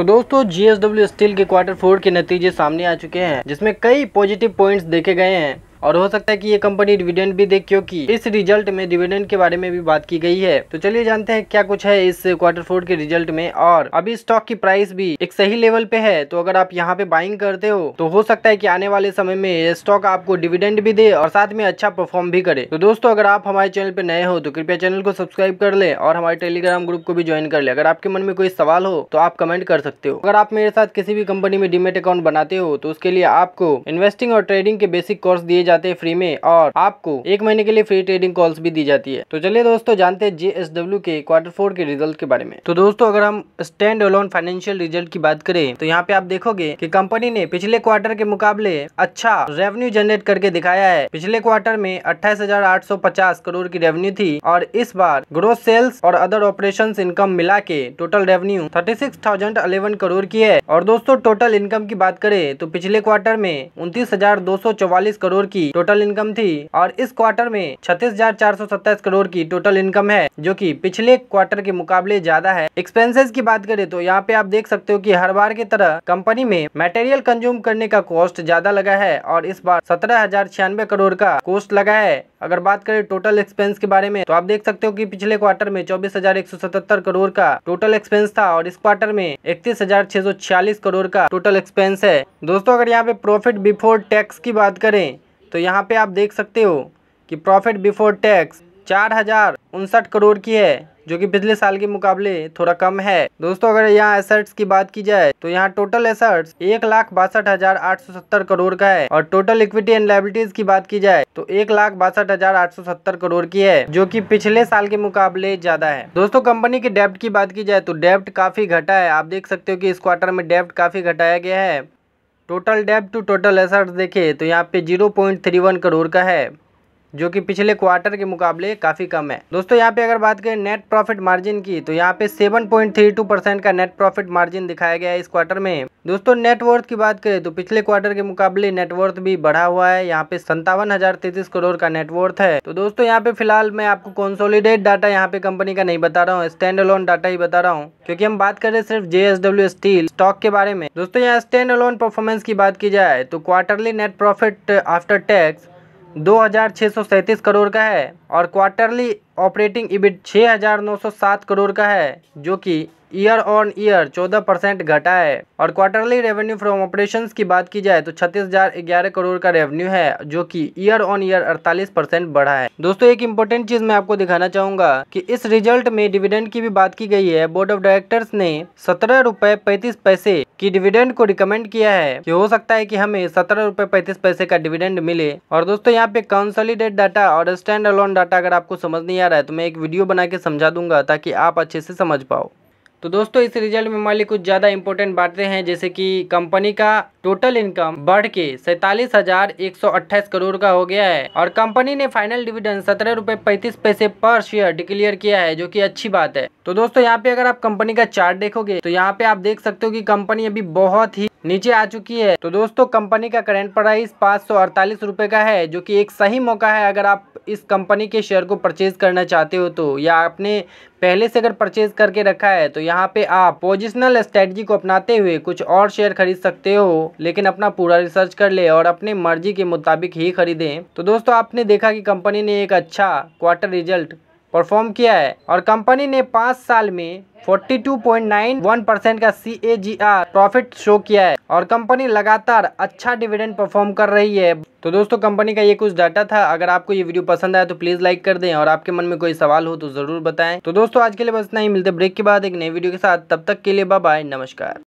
तो दोस्तों JSW steel के क्वार्टर फोर के नतीजे सामने आ चुके हैं जिसमें कई पॉजिटिव पॉइंट्स देखे गए हैं और हो सकता है कि ये कंपनी डिविडेंड भी दे क्योंकि इस रिजल्ट में डिविडेंड के बारे में भी बात की गई है तो चलिए जानते हैं क्या कुछ है इस क्वार्टर फोर के रिजल्ट में और अभी स्टॉक की प्राइस भी एक सही लेवल पे है तो अगर आप यहाँ पे बाइंग करते हो तो हो सकता है की आने वाले समय में स्टॉक आपको डिविडेंड भी दे और साथ में अच्छा परफॉर्म भी करे तो दोस्तों अगर आप हमारे चैनल पे नए हो तो कृपया चैनल को सब्सक्राइब कर ले और हमारे टेलीग्राम ग्रुप को भी ज्वाइन कर ले अगर आपके मन में कोई सवाल हो तो आप कमेंट कर सकते हो अगर आप मेरे साथ किसी भी कंपनी में डिमेट अकाउंट बनाते हो तो उसके लिए आपको इन्वेस्टिंग और ट्रेडिंग के बेसिक कोर्स दिए जाते हैं फ्री में और आपको एक महीने के लिए फ्री ट्रेडिंग कॉल्स भी दी जाती है तो चलिए दोस्तों जानते हैं जेएसडब्ल्यू के क्वार्टर फोर के रिजल्ट के बारे में तो दोस्तों अगर हम स्टैंड अलोन फाइनेंशियल रिजल्ट की बात करें तो यहाँ पे आप देखोगे की कंपनी ने पिछले क्वार्टर के मुकाबले अच्छा रेवेन्यू जनरेट करके दिखाया है पिछले क्वार्टर में अट्ठाईस करोड़ की रेवेन्यू थी और इस बार ग्रोथ सेल्स और अदर ऑपरेशन इनकम मिला के टोटल रेवेन्यू थर्टी करोड़ की है और दोस्तों टोटल इनकम की बात करें तो पिछले क्वार्टर में उनतीस करोड़ की की टोटल इनकम थी और इस क्वार्टर में छत्तीस करोड़ की टोटल इनकम है जो की पिछले क्वार्टर के मुकाबले ज्यादा है एक्सपेंसेस की बात करें तो यहाँ पे आप देख सकते हो की हर बार की तरह कंपनी में मटेरियल कंज्यूम करने का कॉस्ट ज्यादा लगा है और इस बार सत्रह करोड़ का कॉस्ट लगा है अगर बात करें टोटल एक्सपेंस के बारे में तो आप देख सकते हो कि पिछले क्वार्टर में 24,177 करोड़ का टोटल एक्सपेंस था और इस क्वार्टर में 31,646 करोड़ का टोटल एक्सपेंस है दोस्तों अगर यहाँ पे प्रॉफिट बिफोर टैक्स की बात करें तो यहाँ पे आप देख सकते हो कि प्रॉफिट बिफोर टैक्स चार हज़ार उनसठ करोड़ की है जो कि पिछले साल के मुकाबले थोड़ा कम है दोस्तों अगर यहाँ एसर्ट्स की बात की जाए तो यहाँ टोटल एसर्ट्स एक लाख बासठ हजार आठ सौ सत्तर करोड़ का है और टोटल इक्विटी एंड लाइबिलिटीज की बात की जाए तो एक लाख बासठ हजार आठ सौ सत्तर करोड़ की है जो कि पिछले साल के मुकाबले ज्यादा है दोस्तों कंपनी के डेप्ट की बात की जाए तो डेप्ट काफी घटा है आप देख सकते हो कि इस क्वार्टर में डेप्ट काफी घटाया गया है टोटल डेब्ट टू टोटल एसेट्स देखें तो यहाँ पे zero point three one crore का है जो कि पिछले क्वार्टर के मुकाबले काफ़ी कम है दोस्तों यहाँ पे अगर बात करें नेट प्रॉफिट मार्जिन की तो यहाँ पे 7.32 परसेंट का नेट प्रॉफिट मार्जिन दिखाया गया है इस क्वार्टर में दोस्तों नेटवर्थ की बात करें तो पिछले क्वार्टर के मुकाबले नेटवर्थ भी बढ़ा हुआ है यहाँ पे संतावन करोड़ का नेटवर्थ है तो दोस्तों यहाँ पे फिलहाल मैं आपको कंसोलिडेट डाटा यहाँ पे कंपनी का नहीं बता रहा हूँ स्टैंड अलोन डाटा ही बता रहा हूँ क्योंकि हम बात कर रहे हैं सिर्फ जे स्टील स्टॉक के बारे में दोस्तों यहाँ स्टैंड अलोन परफॉर्मेंस की बात की जाए तो quarterly net profit after tax दो करोड़ का है और क्वार्टरली ऑपरेटिंग इबिट 6,907 करोड़ का है जो कि ईयर ऑन ईयर 14 परसेंट घटा है और क्वार्टरली रेवेन्यू फ्रॉम ऑपरेशंस की बात की जाए तो छत्तीस हजार ग्यारह करोड़ का रेवेन्यू है जो कि ईयर ऑन ईयर 48 परसेंट बढ़ा है दोस्तों एक इम्पोर्टेंट चीज मैं आपको दिखाना चाहूंगा कि इस रिजल्ट में डिविडेंड की भी बात की गई है बोर्ड ऑफ डायरेक्टर्स ने सत्रह रूपए पैंतीस पैसे की डिविडेंड को रिकमेंड किया है कि हो सकता है की हमें सत्रह रूपए पैंतीस पैसे का डिविडेंड मिले और दोस्तों यहाँ पे कंसोलिडेट डाटा और स्टैंड अलोन डाटा अगर आपको समझ नहीं आ रहा है तो मैं एक वीडियो बना के समझा दूंगा ताकि आप अच्छे से समझ पाओ तो दोस्तों इस रिजल्ट में मान कुछ ज़्यादा इंपॉर्टेंट बातें हैं जैसे कि कंपनी का टोटल इनकम बढ़ के सैतालीस हजार एक सौ अट्ठाईस करोड़ का हो गया है और कंपनी ने फाइनल डिविडेंड सत्रह रुपये पैंतीस पैसे पर शेयर डिक्लेयर किया है जो कि अच्छी बात है तो दोस्तों यहाँ पे अगर आप कंपनी का चार्ट देखोगे तो यहाँ पे आप देख सकते हो कि कंपनी अभी बहुत ही नीचे आ चुकी है तो दोस्तों कंपनी का करेंट प्राइस पाँच सौ अड़तालीस रुपये का है जो कि एक सही मौका है अगर आप इस कंपनी के शेयर को परचेज करना चाहते हो तो या आपने पहले से अगर परचेज करके रखा है तो यहाँ पे आप पोजिशनल स्ट्रेटजी को अपनाते हुए कुछ और शेयर खरीद सकते हो लेकिन अपना पूरा रिसर्च कर ले और अपने मर्जी के मुताबिक ही खरीदें तो दोस्तों आपने देखा कि कंपनी ने एक अच्छा क्वार्टर रिजल्ट परफॉर्म किया है और कंपनी ने पाँच साल में 42.91 परसेंट का C A G R profit show किया है और कंपनी लगातार अच्छा डिविडेंड परफॉर्म कर रही है तो दोस्तों कंपनी का ये कुछ डाटा था अगर आपको ये वीडियो पसंद आया तो प्लीज़ लाइक कर दें और आपके मन में कोई सवाल हो तो ज़रूर बताएं तो दोस्तों आज के लिए बस इतना ही मिलते ब्रेक के बाद एक नई वीडियो के साथ तब तक के लिए बाय नमस्कार